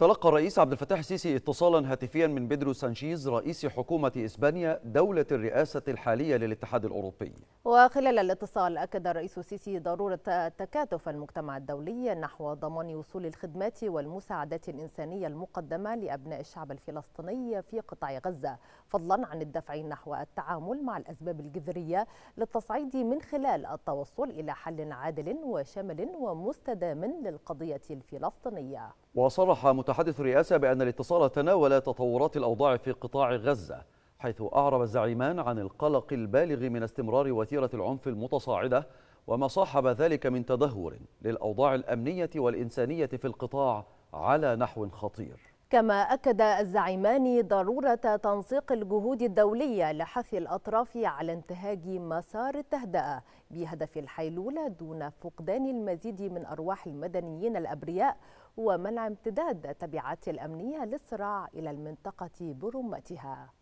تلقى الرئيس عبد الفتاح السيسي اتصالا هاتفيا من بيدرو سانشيز رئيس حكومة إسبانيا دولة الرئاسة الحالية للاتحاد الأوروبي وخلال الاتصال أكد الرئيس السيسي ضرورة تكاتف المجتمع الدولي نحو ضمان وصول الخدمات والمساعدات الإنسانية المقدمة لأبناء الشعب الفلسطيني في قطاع غزة فضلا عن الدفع نحو التعامل مع الأسباب الجذرية للتصعيد من خلال التوصل إلى حل عادل وشامل ومستدام للقضية الفلسطينية وصرح متحدث الرئاسة بأن الاتصال تناول تطورات الأوضاع في قطاع غزة حيث أعرب الزعيمان عن القلق البالغ من استمرار وتيرة العنف المتصاعدة وما صاحب ذلك من تدهور للأوضاع الأمنية والإنسانية في القطاع على نحو خطير كما أكد الزعيمان ضرورة تنسيق الجهود الدولية لحث الأطراف على انتهاج مسار التهدئة بهدف الحيلولة دون فقدان المزيد من أرواح المدنيين الأبرياء ومنع امتداد التبعات الأمنية للصراع إلى المنطقة برمتها